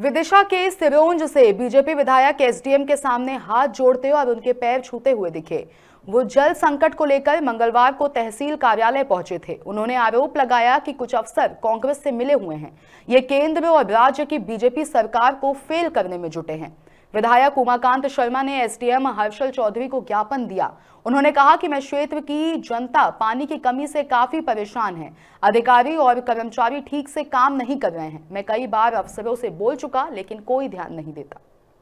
विदिशा के सिरोंज से बीजेपी विधायक एसडीएम के सामने हाथ जोड़ते और उनके पैर छूते हुए दिखे वो जल संकट को लेकर मंगलवार को तहसील कार्यालय पहुंचे थे उन्होंने आरोप लगाया कि कुछ अफसर कांग्रेस से मिले हुए हैं ये केंद्र और राज्य की बीजेपी सरकार को फेल करने में जुटे हैं विधायक उमाकांत शर्मा ने एसडीएम हर्षल चौधरी को ज्ञापन दिया उन्होंने कहा कि मैं क्षेत्र की जनता पानी की कमी से काफी परेशान है अधिकारी और कर्मचारी ठीक से काम नहीं कर रहे हैं मैं कई बार अफसरों से बोल चुका लेकिन कोई ध्यान नहीं देता